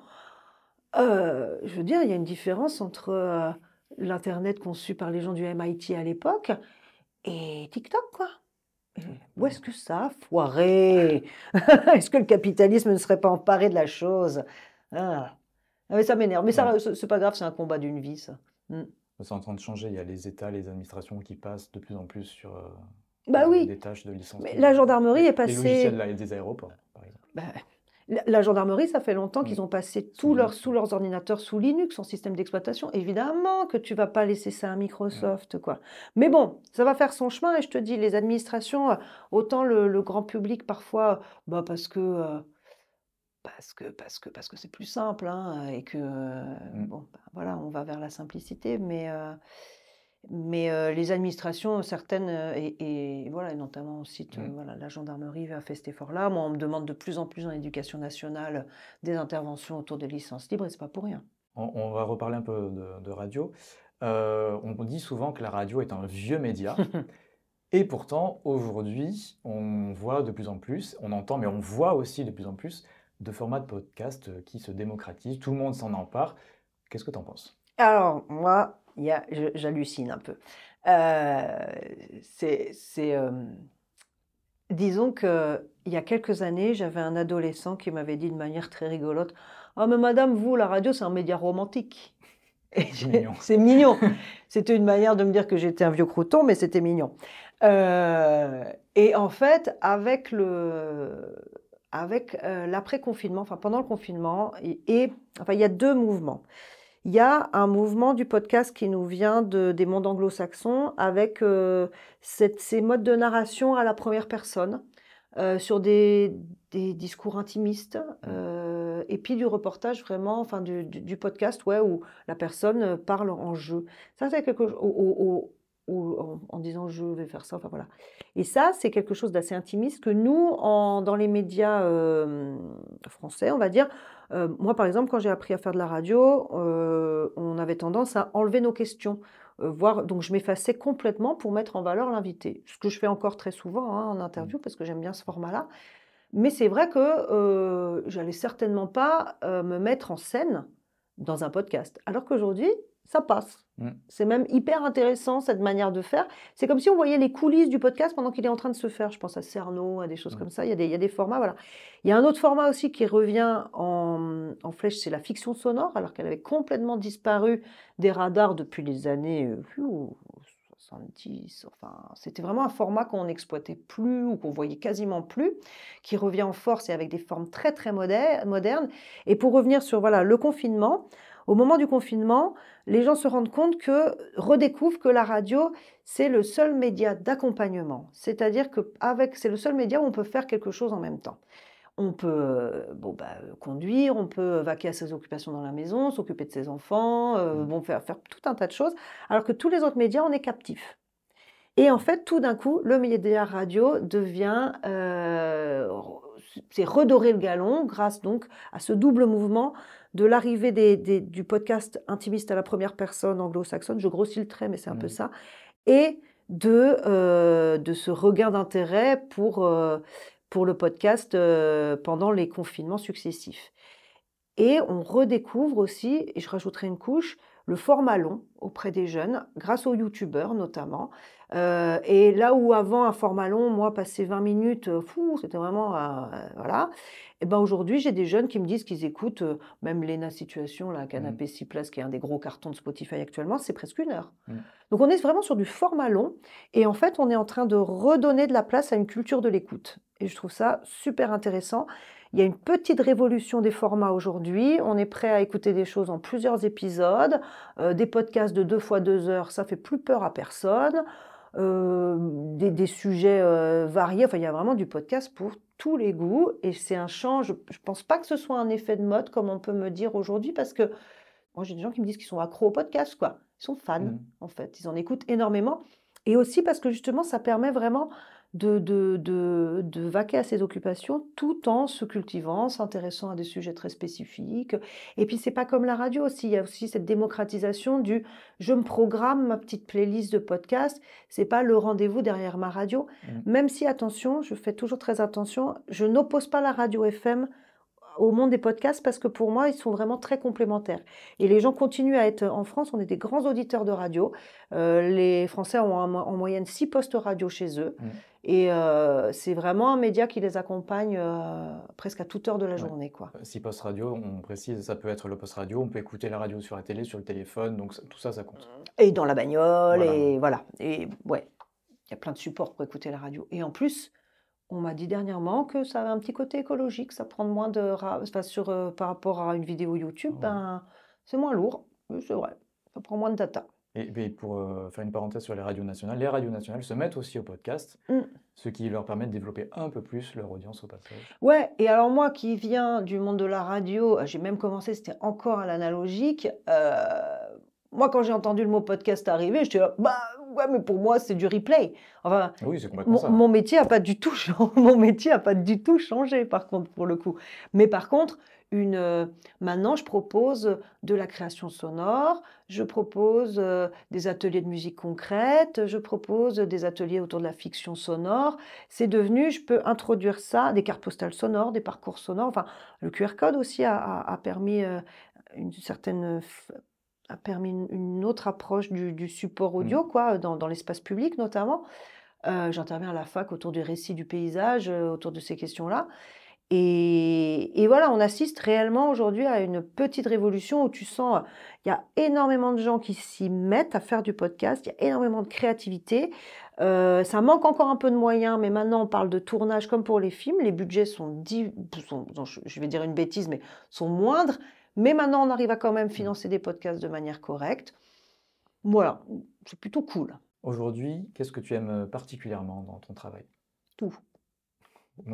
euh, je veux dire, il y a une différence entre euh, l'internet conçu par les gens du MIT à l'époque et TikTok quoi. Mmh. Où est-ce que ça a foiré Est-ce que le capitalisme ne serait pas emparé de la chose ah. Ah, mais ça m'énerve. Mais ça, euh, c'est pas grave, c'est un combat d'une vie, ça. Mmh. Bah, c'est en train de changer. Il y a les États, les administrations qui passent de plus en plus sur, bah oui. la gendarmerie est passée. Les logiciels des aéroports, par exemple. Bah, la gendarmerie, ça fait longtemps mm. qu'ils ont passé tous leurs, sous leurs ordinateurs sous Linux son système d'exploitation. Évidemment que tu vas pas laisser ça à Microsoft, mm. quoi. Mais bon, ça va faire son chemin et je te dis, les administrations, euh, autant le, grand public parfois, euh, bah parce que euh, parce que parce que parce que c'est plus simple hein, et que mm. bon, bah, voilà, on va vers la simplicité, mais mais euh, les administrations, certaines, euh, et, voilà, notamment aussi mmh. la gendarmerie a fait cet effort-là. Moi, on me demande de plus en plus en éducation nationale des interventions autour des licences libres, et c'est pas pour rien. On, va reparler un peu de, de radio. Euh, on dit souvent que la radio est un vieux média. et pourtant, aujourd'hui, on voit de plus en plus, on entend, mais on voit aussi de plus en plus de formats de podcast qui se démocratisent. Tout le monde s'en empare. Qu'est-ce que tu en penses Alors, moi, il j'hallucine un peu. Euh, c'est, euh, disons que il y a quelques années, j'avais un adolescent qui m'avait dit de manière très rigolote, ah mais madame, vous, la radio, c'est un média romantique. c'est mignon. C'était une manière de me dire que j'étais un vieux crouton, mais c'était mignon. Euh, et en fait, avec le, avec l'après confinement, enfin pendant le confinement, et enfin il y a deux mouvements. Il y a un mouvement du podcast qui nous vient de, des mondes anglo-saxons avec euh, ces modes de narration à la première personne euh, sur des, discours intimistes mm. euh, et puis du reportage vraiment, enfin du, podcast ouais, où la personne parle en jeu. Ça, c'est quelque chose. au, ou en, disant je vais faire ça. Enfin voilà. Et ça, c'est quelque chose d'assez intimiste que nous, dans les médias euh, français, on va dire, euh, moi par exemple, quand j'ai appris à faire de la radio, euh, on avait tendance à enlever nos questions. Voir, donc je m'effaçais complètement pour mettre en valeur l'invité, ce que je fais encore très souvent hein, en mmh. interview parce que j'aime bien ce format-là. Mais c'est vrai que j'allais certainement pas me mettre en scène dans un podcast, alors qu'aujourd'hui ça passe Mm. C'est même hyper intéressant cette manière de faire. C'est comme si on voyait les coulisses du podcast pendant qu'il est en train de se faire. Je pense à Cerno, à des choses mm. comme ça. Il y, a des, formats. Voilà. Il y a un autre format aussi qui revient en, flèche, c'est la fiction sonore, alors qu'elle avait complètement disparu des radars depuis les années 70. Euh, enfin, c'était vraiment un format qu'on n'exploitait plus ou qu'on voyait quasiment plus, qui revient en force et avec des formes très très modernes. Et pour revenir sur voilà le confinement. Au moment du confinement, les gens se rendent compte que, redécouvrent que la radio, c'est le seul média d'accompagnement. C'est-à-dire que avec, c'est le seul média où on peut faire quelque chose en même temps. On peut euh, bah, euh, conduire, on peut vaquer à ses occupations dans la maison, s'occuper de ses enfants, euh, mmh. bon, faire, faire tout un tas de choses, alors que tous les autres médias, on est captif. Et en fait, tout d'un coup, le média radio devient, c'est redorer le galon grâce donc à ce double mouvement de l'arrivée du podcast intimiste à la première personne anglo-saxonne, je grossis le trait, mais c'est un peu ça, et euh, de, ce regain d'intérêt pour, euh, pour le podcast euh, pendant les confinements successifs. Et on redécouvre aussi, et je rajouterai une couche, le format long auprès des jeunes, grâce aux youtubeurs notamment. Euh, et là où avant un format long, moi, passer 20 minutes, euh, fou, c'était vraiment. Euh, voilà. Et eh ben aujourd'hui, j'ai des jeunes qui me disent qu'ils écoutent même Lena Situation, la canapé 6 mmh. places, qui est un des gros cartons de Spotify actuellement, c'est presque une heure. Mmh. Donc on est vraiment sur du format long. Et en fait, on est en train de redonner de la place à une culture de l'écoute. Et je trouve ça super intéressant. Il y a une petite révolution des formats aujourd'hui. On est prêt à écouter des choses en plusieurs épisodes. Euh, des podcasts de deux fois deux heures, ça fait plus peur à personne. Euh, des, sujets euh, variés. Enfin, il y a vraiment du podcast pour tous les goûts. Et c'est un champ, je ne pense pas que ce soit un effet de mode, comme on peut me dire aujourd'hui, parce que moi, j'ai des gens qui me disent qu'ils sont accros au podcast, quoi. Ils sont fans, mmh. en fait. Ils en écoutent énormément. Et aussi parce que justement, ça permet vraiment de, de, de, vaquer à ses occupations tout en se cultivant, s'intéressant à des sujets très spécifiques. Et puis c'est pas comme la radio aussi, il y a aussi cette démocratisation du je me programme ma petite playlist de podcast, c'est pas le rendez-vous derrière ma radio. Mm. Même si attention, je fais toujours très attention, je n'oppose pas la radio FM au monde des podcasts parce que pour moi, ils sont vraiment très complémentaires. Et les gens continuent à être en France, on est des grands auditeurs de radio. Euh, les Français ont en, moyenne six postes radio chez eux. Mm. Et euh, c'est vraiment un média qui les accompagne euh, presque à toute heure de la journée. Quoi. Euh, si Post Radio, on précise, ça peut être le Post Radio, on peut écouter la radio sur la télé, sur le téléphone, donc tout ça, ça compte. Et dans la bagnole, et voilà. Et ouais, il y a plein de supports pour écouter la radio. Et en plus, on m'a dit dernièrement que ça avait un petit côté écologique, ça prend moins de. Enfin, sur, par rapport à une vidéo YouTube, oh. ben, c'est moins lourd. C'est vrai, ça prend moins de data. Et, pour euh, faire une parenthèse sur les radios nationales, les radios nationales se mettent aussi au podcast, mm. ce qui leur permet de développer un peu plus leur audience au passage. Ouais, et alors moi qui viens du monde de la radio, euh, j'ai même commencé, c'était encore à l'analogique. Euh, moi, quand j'ai entendu le mot podcast arriver, j'étais là, bah ouais, mais pour moi, c'est du replay. Enfin, mon, ça. mon, métier a pas du tout, mon métier a pas du tout changé, par contre, pour le coup. Mais par contre, une, euh, maintenant, je propose de la création sonore, je propose euh, des ateliers de musique concrète, je propose des ateliers autour de la fiction sonore. C'est devenu, je peux introduire ça, des cartes postales sonores, des parcours sonores. Enfin, le QR code aussi a, euh, permis une certaine permis une, autre approche du, support mmh. audio, quoi, dans, l'espace public notamment. J'interviens à la fac autour du récit du paysage, autour de ces questions-là. Et, voilà, on assiste réellement aujourd'hui à une petite révolution où tu sens, il y a énormément de gens qui s'y mettent à faire du podcast, il y a énormément de créativité. Euh, ça manque encore un peu de moyens, mais maintenant on parle de tournage comme pour les films. Les budgets sont, je vais dire une bêtise, mais sont moindres. Mais maintenant on arrive à quand même financer des podcasts de manière correcte. Voilà, c'est plutôt cool. Aujourd'hui, qu'est-ce que tu aimes particulièrement dans ton travail Tout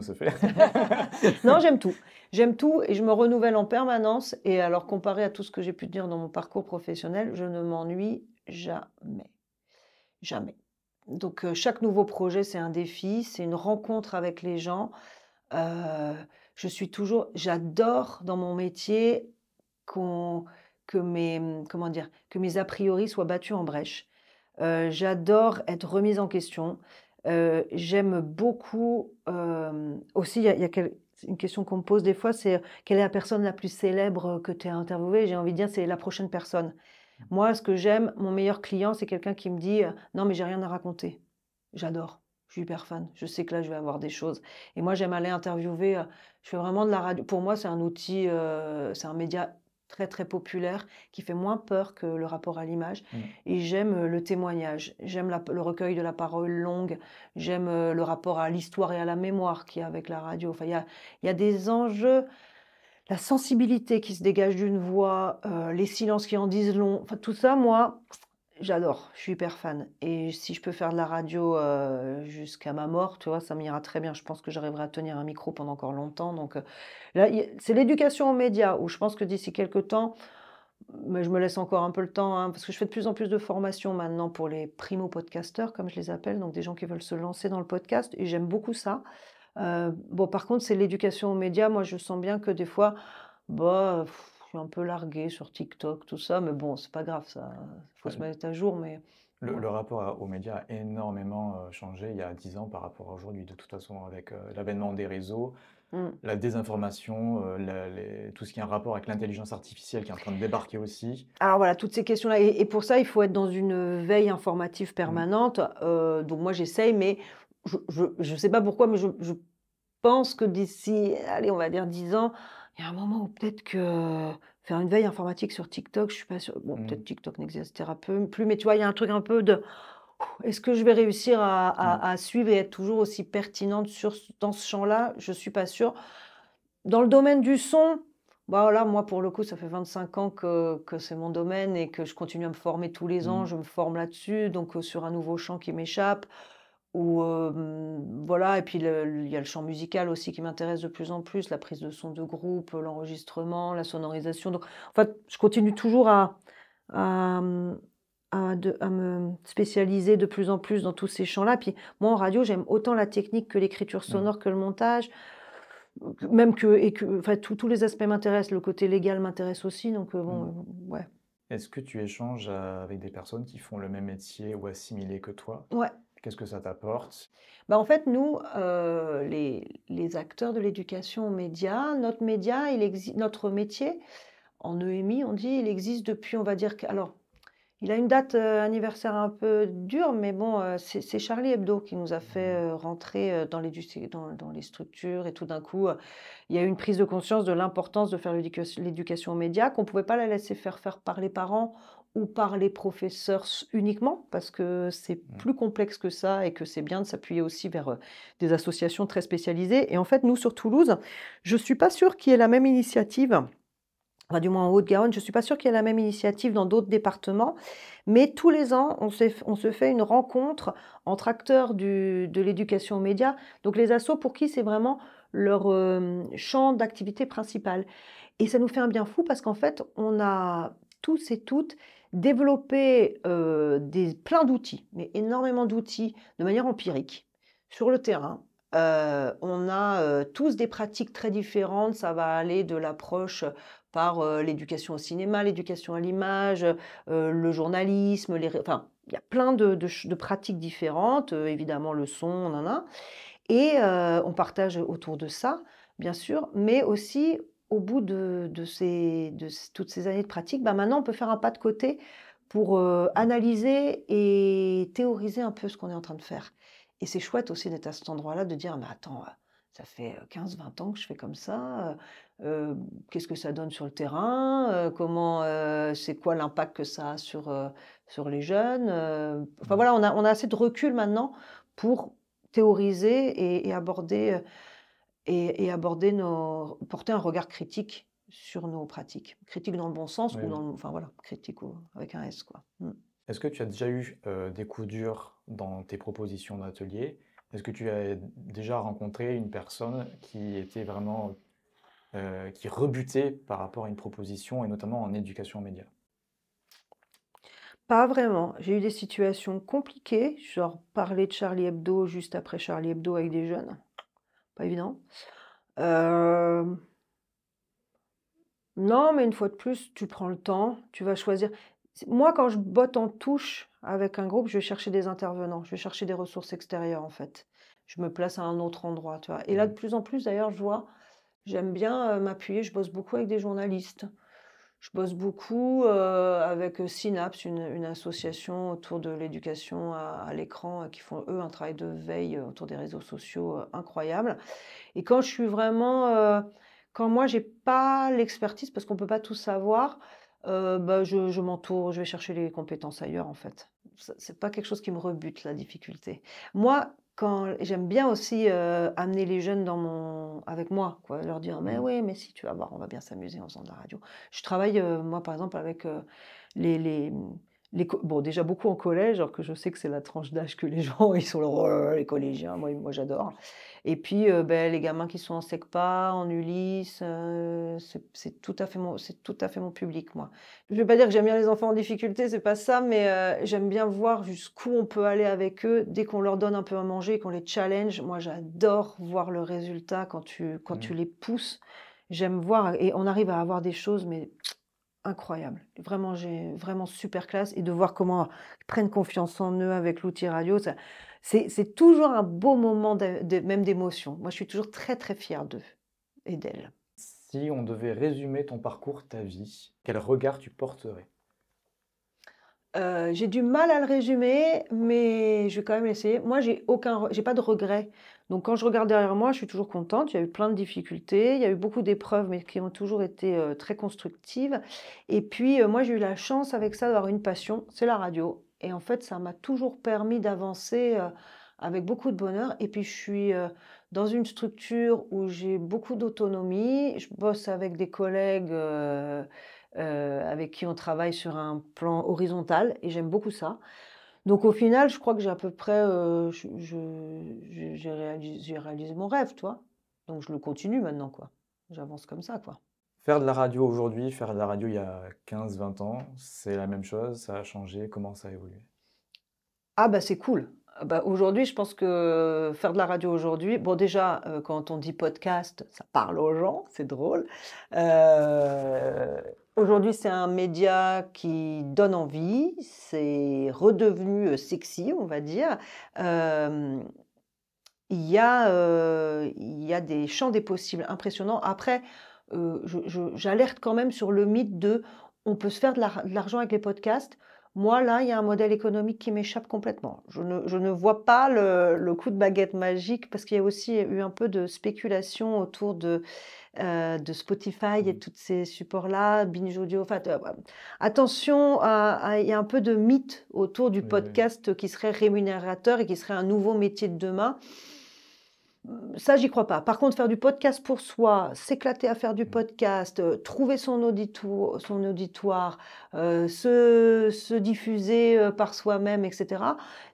ça Non, j'aime tout. J'aime tout et je me renouvelle en permanence. Et alors, comparé à tout ce que j'ai pu dire dans mon parcours professionnel, je ne m'ennuie jamais. Jamais. Donc, euh, chaque nouveau projet, c'est un défi, c'est une rencontre avec les gens. Euh, je suis toujours, j'adore dans mon métier que mes, comment dire, que mes a priori soient battus en brèche. Euh, j'adore être remise en question. Euh, j'aime beaucoup euh, aussi, il y a, une question qu'on me pose des fois, c'est quelle est la personne la plus célèbre que tu as interviewée J'ai envie de dire, c'est la prochaine personne. Moi, ce que j'aime, mon meilleur client, c'est quelqu'un qui me dit euh, Non, mais j'ai rien à raconter. J'adore. Je suis hyper fan. Je sais que là, je vais avoir des choses. Et moi, j'aime aller interviewer. Je fais vraiment de la radio. Pour moi, c'est un outil, c'est un média très très populaire, qui fait moins peur que le rapport à l'image. Mm. Et j'aime euh, le témoignage, j'aime le recueil de la parole longue, j'aime euh, le rapport à l'histoire et à la mémoire qu'il y a avec la radio. Enfin, il y a, des enjeux, la sensibilité qui se dégage d'une voix, euh, les silences qui en disent long. Enfin, tout ça, moi, j'adore, je suis hyper fan. Et si je peux faire de la radio euh, jusqu'à ma mort, tu vois, ça m'ira très bien. Je pense que j'arriverai à tenir un micro pendant encore longtemps. Donc euh, là, c'est l'éducation aux médias où je pense que d'ici quelques temps, mais je me laisse encore un peu le temps, hein, parce que je fais de plus en plus de formations maintenant pour les primo-podcasteurs, comme je les appelle, donc des gens qui veulent se lancer dans le podcast, et j'aime beaucoup ça. Euh, bon, par contre, c'est l'éducation aux médias. Moi, je sens bien que des fois, bah suis un peu larguée sur TikTok, tout ça, mais bon, c'est pas grave, ça. Il faut euh, se mettre à jour, mais. Le, rapport aux médias a énormément euh, changé il y a dix ans par rapport à aujourd'hui, de toute façon, avec euh, l'avènement des réseaux, mmh. la désinformation, tout ce qui a un rapport avec l'intelligence artificielle qui est en train de débarquer aussi. Alors voilà, toutes ces questions-là. Et, pour ça, il faut être dans une veille informative permanente. Mmh. donc moi, j'essaye, mais je ne sais pas pourquoi, mais je, je pense que d'ici, allez, on va dire dix ans, il y a un moment où peut-être que faire une veille informatique sur TikTok, je suis pas sûre. Bon, peut-être mmh. TikTok n'existera plus, mais tu vois, il y a un truc un peu de est-ce que je vais réussir mmh. à, suivre et être toujours aussi pertinente dans ce champ-là Je ne suis pas sûre. Dans le domaine du son, bah, voilà, moi pour le coup, ça fait 25 ans que, c'est mon domaine et que je continue à me former tous les ans. Mmh. Je me forme là-dessus, donc sur un nouveau champ qui m'échappe ou voilà et puis il y a le chant musical aussi qui m'intéresse de plus en plus la prise de son de groupe l'enregistrement la sonorisation donc en fait je continue toujours à, me spécialiser de plus en plus dans tous ces champs là puis moi en radio j'aime autant la technique que l'écriture mmh. sonore que le montage même que et que tous les aspects m'intéressent le côté légal m'intéresse aussi donc euh, bon mmh. euh, ouais est-ce que tu échanges euh, avec des personnes qui font le même métier ou assimilé que toi ouais Qu'est-ce que ça t'apporte bah, En fait, nous, euh, les, les, acteurs de l'éducation aux médias, notre média, il notre métier, en EMI, on dit, il existe depuis, on va dire, alors, il a une date euh, anniversaire un peu dure, mais bon, euh, c'est, Charlie Hebdo qui nous a fait mmh. rentrer dans les, dans, les, structures et tout d'un coup, il y a eu une prise de conscience de l'importance de faire l'éducation aux médias, qu'on ne pouvait pas la laisser faire faire par les parents ou par les professeurs uniquement, parce que c'est mmh. plus complexe que ça et que c'est bien de s'appuyer aussi vers euh, des associations très spécialisées. Et en fait, nous, sur Toulouse, je ne suis pas sûre qu'il y ait la même initiative. du moins en Haute-Garonne, je ne suis pas sûre qu'il y ait la même initiative dans d'autres départements, mais tous les ans, on, se fait une rencontre entre acteurs du, de l'éducation aux médias, donc les assos pour qui c'est vraiment leur champ d'activité principal. Et ça nous fait un bien fou parce qu'en fait, on a tous et toutes développer euh, des, plein d'outils, mais énormément d'outils de manière empirique sur le terrain. Euh, on a euh, tous des pratiques très différentes, ça va aller de l'approche par l'éducation au cinéma, l'éducation à l'image, le journalisme, les... enfin, il y a plein de, pratiques différentes, évidemment le son, on en a, et on partage autour de ça, bien sûr, mais aussi au bout de, ces, de toutes ces années de pratique, bah, maintenant on peut faire un pas de côté pour euh, analyser et théoriser un peu ce qu'on est en train de faire. Et c'est chouette aussi d'être à cet endroit-là, de dire, mais attends, euh, ça fait 15-20 euh, ans que je fais comme ça, qu'est-ce que ça donne sur le terrain, comment, c'est quoi l'impact que ça a sur, sur les jeunes. enfin mmh. voilà, on a, assez de recul maintenant pour théoriser et aborder et, aborder nos, porter un regard critique sur nos pratiques. Critique dans le bon sens ou dans, enfin voilà, critique avec un S quoi. Mm. Est-ce que tu as déjà eu euh, des coups durs dans tes propositions d'atelier Est-ce que tu as déjà rencontré une personne qui était vraiment euh, qui rebutait par rapport à une proposition et notamment en éducation aux Pas vraiment. J'ai eu des situations compliquées, genre parler de Charlie Hebdo juste après Charlie Hebdo avec des jeunes évident. Non, mais une fois de plus, tu prends le temps, tu vas choisir. Moi, quand je botte en touche avec un groupe, je vais chercher des intervenants, je vais chercher des ressources extérieures, en fait. Je me place à un autre endroit, tu vois. Et là, mmh. de plus en plus, d'ailleurs, je vois, j'aime bien m'appuyer, je bosse beaucoup avec des journalistes je bosse beaucoup euh, avec euh, Synapse, une, association autour de l'éducation à, l'écran, euh, qui font eux un travail de veille autour des réseaux sociaux incroyable. Et quand je suis vraiment, quand moi j'ai pas l'expertise parce qu'on peut pas tout savoir, bah, je, je m'entoure, je vais chercher les compétences ailleurs en fait. C'est pas quelque chose qui me rebute la difficulté. Moi, j'aime bien aussi euh, amener les jeunes dans mon avec moi quoi leur dire mais mmh. oui mais si tu vas voir on va bien s'amuser en faisant de la radio je travaille euh, moi par exemple avec euh, les, les bon, déjà beaucoup en collège, alors que je sais que c'est la tranche d'âge que les gens, ils sont oh là, les collégiens, moi, moi j'adore. Et puis, euh, ben, les gamins qui sont en SECPA, en Ulysse, euh, c'est tout, à fait mon, tout à fait mon public, moi. Je ne vais pas dire que j'aime bien les enfants en difficulté, c'est pas ça, mais euh, j'aime bien voir jusqu'où on peut aller avec eux dès qu'on leur donne un peu à manger, qu'on les challenge. Moi, j'adore voir le résultat quand tu, quand mmh. tu les pousses. J'aime voir, et on arrive à avoir des choses, mais incroyable. Vraiment, j'ai vraiment super classe. Et de voir comment ils prennent confiance en eux avec l'outil radio, c'est toujours un beau moment, de, même d'émotion. Moi, je suis toujours très, très fière d'eux et d'elle. Si on devait résumer ton parcours, ta vie, quel regard tu porterais euh, j'ai du mal à le résumer, mais je vais quand même essayer. Moi, j'ai aucun, j'ai pas de regrets. Donc quand je regarde derrière moi, je suis toujours contente. Il y a eu plein de difficultés, il y a eu beaucoup d'épreuves, mais qui ont toujours été euh, très constructives. Et puis euh, moi, j'ai eu la chance avec ça d'avoir une passion, c'est la radio. Et en fait, ça m'a toujours permis d'avancer euh, avec beaucoup de bonheur. Et puis je suis dans une structure où j'ai beaucoup d'autonomie. Je bosse avec des collègues. avec qui on travaille sur un plan horizontal et j'aime beaucoup ça. Donc au final, je crois que j'ai à peu près, euh, j'ai réalisé, mon rêve, toi. Donc je le continue maintenant, quoi. J'avance comme ça, quoi. Faire de la radio aujourd'hui, faire de la radio il y a 15-20 ans, c'est la même chose, ça a changé, comment ça a évolué Ah bah c'est cool. Ah, bah, aujourd'hui, je pense que faire de la radio aujourd'hui, bon déjà, euh, quand on dit podcast, ça parle aux gens, c'est drôle. Euh, Aujourd'hui, c'est un média qui donne envie, c'est redevenu euh, sexy, on va dire. Euh, euh, il, y a, des champs des possibles impressionnants. Après, j'alerte quand même sur le mythe de on peut se faire de l'argent avec les podcasts. Moi, là, il y a un modèle économique qui m'échappe complètement. Je ne, vois pas le, le, coup de baguette magique parce qu'il y a aussi eu un peu de spéculation autour de, euh, Spotify et mmh. tous ces supports-là, Binge Audio. Enfin, euh, attention, il y a un peu de mythe autour du podcast qui serait rémunérateur et qui serait un nouveau métier de demain ça, j'y crois pas. Par contre, faire du podcast pour soi, s'éclater à faire du mmh. podcast, euh, trouver son, auditoire, euh, se, diffuser euh, par soi-même, etc.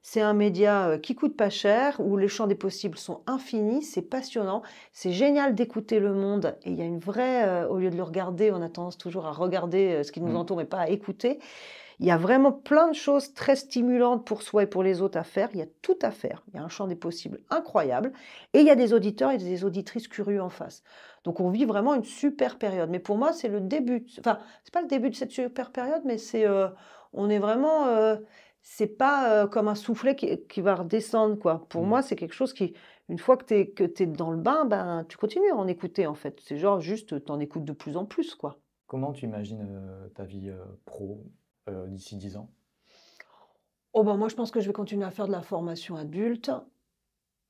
C'est un média qui coûte pas cher, où les champs des possibles sont infinis, c'est passionnant, c'est génial d'écouter le monde. Et il y a une vraie, au lieu de le regarder, on a tendance toujours à regarder ce qui nous mmh. entoure, mais pas à écouter. Il y a vraiment plein de choses très stimulantes pour soi et pour les autres à faire. Il y a tout à faire. Il y a un champ des possibles incroyable. Et il y a des auditeurs et des auditrices curieux en face. Donc on vit vraiment une super période. Mais pour moi, c'est le début. Enfin, Enfin, c'est pas le début de cette super période, mais c'est euh, on est vraiment. Euh, c'est pas euh, comme un soufflet qui, va redescendre quoi. Pour mmh. moi, c'est quelque chose qui, une fois que tu es, que es dans le bain, ben tu continues à en écouter en fait. C'est genre juste tu en écoutes de plus en plus quoi. Comment tu imagines ta vie pro euh, d'ici 10 ans Oh ben moi, je pense que je vais continuer à faire de la formation adulte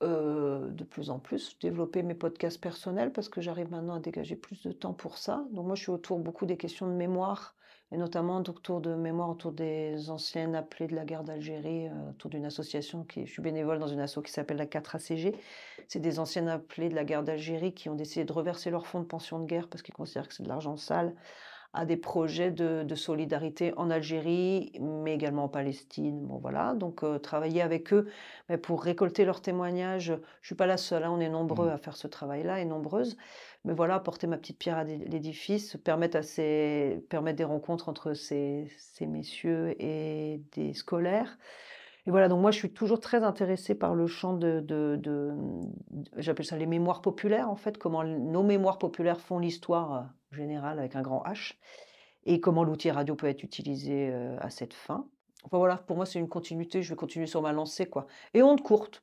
euh, de plus en plus, développer mes podcasts personnels parce que j'arrive maintenant à dégager plus de temps pour ça. Donc moi, je suis autour beaucoup des questions de mémoire et notamment autour de mémoire autour des anciennes appelés de la guerre d'Algérie, euh, autour d'une association qui, je suis bénévole dans une asso qui s'appelle la 4ACG. C'est des anciennes appelés de la guerre d'Algérie qui ont décidé de reverser leur fonds de pension de guerre parce qu'ils considèrent que c'est de l'argent sale à des projets de, solidarité en Algérie, mais également en Palestine. Bon, voilà, donc euh, travailler avec eux mais pour récolter leurs témoignages. Je ne suis pas la seule, hein. on est nombreux mmh. à faire ce travail-là et nombreuses. Mais voilà, porter ma petite pierre à l'édifice, permettre, des rencontres entre ces messieurs et des scolaires. Et voilà, donc moi je suis toujours très intéressée par le champ de, de, j'appelle ça les mémoires populaires en fait, comment nos mémoires populaires font l'histoire euh, générale avec un grand H, et comment l'outil radio peut être utilisé euh, à cette fin. Enfin voilà, pour moi c'est une continuité, je vais continuer sur ma lancée quoi. Et onde courte.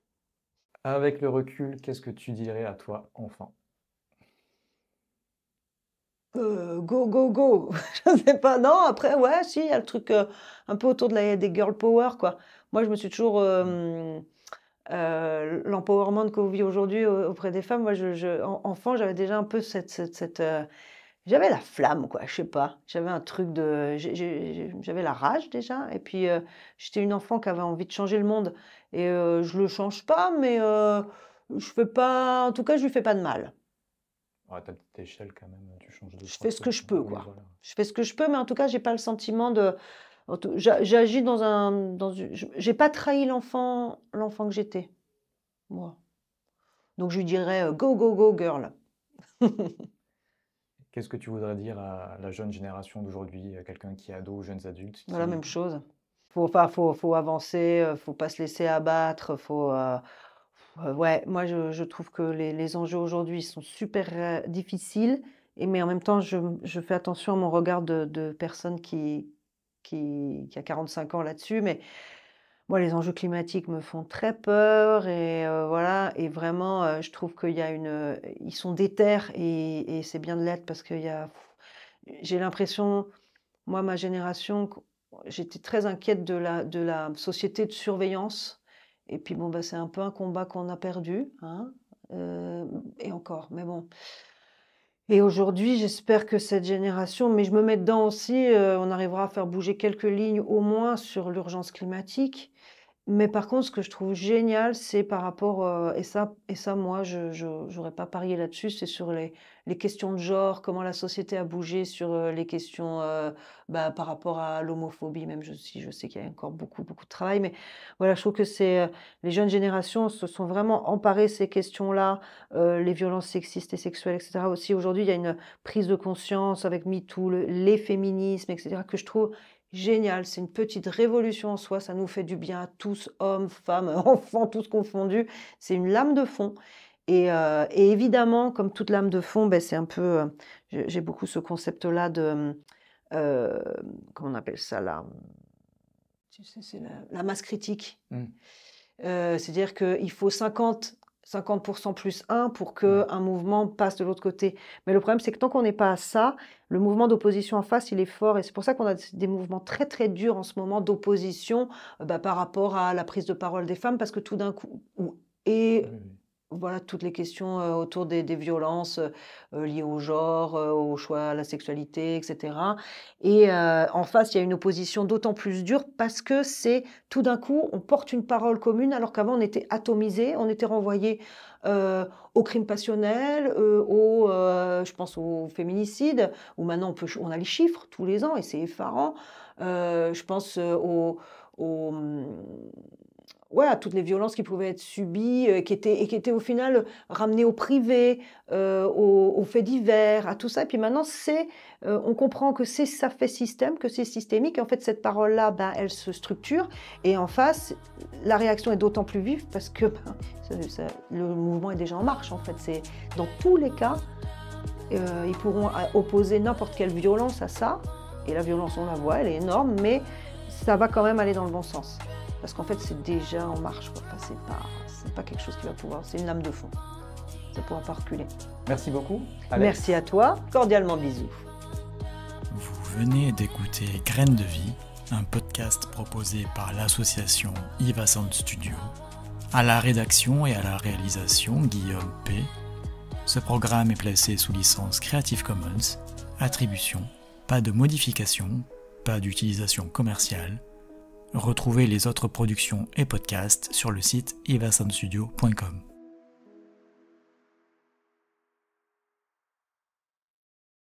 Avec le recul, qu'est-ce que tu dirais à toi enfin euh, go, go, go. je ne sais pas. Non, après, ouais, si, il y a le truc un peu autour de la, des girl power, quoi moi, je me suis toujours. L'empowerment mmh. que L'empowerment qu'on vit aujourd'hui auprès des femmes, moi, je, enfant, j'avais déjà un peu cette. cette, j'avais la flamme, quoi, je sais pas. J'avais un truc de. J'avais la rage déjà. Et puis, j'étais une enfant qui avait envie de changer le monde. Et je le change pas, mais je fais pas. En tout cas, je lui fais pas de mal. Ouais, ta petite échelle, quand même, tu changes de Je fais ce que je peux, quoi. Je fais ce que je peux, mais en tout cas, j'ai pas le sentiment de. J'ai dans un. Dans j'ai pas trahi l'enfant, l'enfant que j'étais, moi. Donc je lui dirais euh, go, go, go, girl. Qu'est-ce que tu voudrais dire à la jeune génération d'aujourd'hui, à quelqu'un qui est ado, ou jeunes adultes bah, La même chose. Faut, enfin, faut, faut avancer, euh, faut pas se laisser abattre, faut. Euh, ouais, moi je, trouve que les, les enjeux aujourd'hui sont super difficiles, et, mais en même temps, je, je, fais attention à mon regard de, personne qui, qui, a 45 ans là-dessus, mais moi, les enjeux climatiques me font très peur et euh, voilà. Et vraiment, euh, je trouve qu'il y a une, euh, ils sont déter et, et c'est bien de l'être parce que y a, j'ai l'impression, moi, ma génération, j'étais très inquiète de la, de la société de surveillance. Et puis bon, bah, c'est un peu un combat qu'on a perdu, hein, et encore. Mais bon, et aujourd'hui, j'espère que cette génération, mais je me mets dedans aussi, euh, on arrivera à faire bouger quelques lignes au moins sur l'urgence climatique, mais par contre, ce que je trouve génial, c'est par rapport, euh, et, ça, et ça, moi, je n'aurais pas parié là-dessus, c'est sur les, questions de genre, comment la société a bougé sur euh, les questions euh, bah, par rapport à l'homophobie, même si je sais qu'il y a encore beaucoup, beaucoup de travail. Mais voilà, je trouve que c'est les jeunes générations se sont vraiment emparées ces questions-là, les violences sexistes et sexuelles, etc. Aussi, aujourd'hui, il y a une prise de conscience avec MeToo, le, les féminismes, etc., que je trouve génial, c'est une petite révolution en soi, ça nous fait du bien à tous, hommes, femmes, enfants, tous confondus. C'est une lame de fond. Euh, et, évidemment, comme toute lame de fond, ben c'est un peu, euh, j'ai beaucoup ce concept-là de, euh, comment on appelle ça là la, masse critique. Hmm. C'est-à-dire qu'il faut 50 50% plus 1 pour que mmh. un mouvement passe de l'autre côté. Mais le problème, c'est que tant qu'on n'est pas à ça, le mouvement d'opposition en face, il est fort. Et c'est pour ça qu'on a des mouvements très, très durs en ce moment d'opposition euh, bah, par rapport à la prise de parole des femmes, parce que tout d'un coup, et voilà toutes les questions euh, autour des, violences euh, euh, liées au genre, au choix, à la sexualité, etc. Et en face, il y a une opposition d'autant plus dure parce que c'est tout d'un coup, on porte une parole commune alors qu'avant on était atomisé, on était renvoyé au crime passionnel, au, je pense au féminicide, où maintenant on, peut, on a les chiffres tous les ans et c'est effarant. je pense au ouais, à toutes les violences qui pouvaient être subies euh, qui étaient, et qui étaient au final ramenées au privé, euh, aux, faits divers, à tout ça. Et puis maintenant, c'est, euh, on comprend que c'est ça fait système, que c'est systémique. Et en fait, cette parole-là, ben, elle se structure. Et en face, la réaction est d'autant plus vive parce que ben, le mouvement est déjà en marche. En fait, c'est dans tous les cas, ils pourront opposer n'importe quelle violence à ça. Et la violence, on la voit, elle est énorme, mais ça va quand même aller dans le bon sens. Parce qu'en fait, c'est déjà en marche. Quoi. c'est pas, quelque chose qui va pouvoir. C'est une lame de fond. Ça ne pourra pas reculer. Merci beaucoup. Merci à toi. Cordialement bisous. Vous venez d'écouter Graines de vie, un podcast proposé par l'association Iva Studio. À la rédaction et à la réalisation, Guillaume P. Ce programme est placé sous licence Creative Commons, attribution, pas de modification, pas d'utilisation commerciale Retrouvez les autres productions et podcasts sur le site ivasoundstudio.com.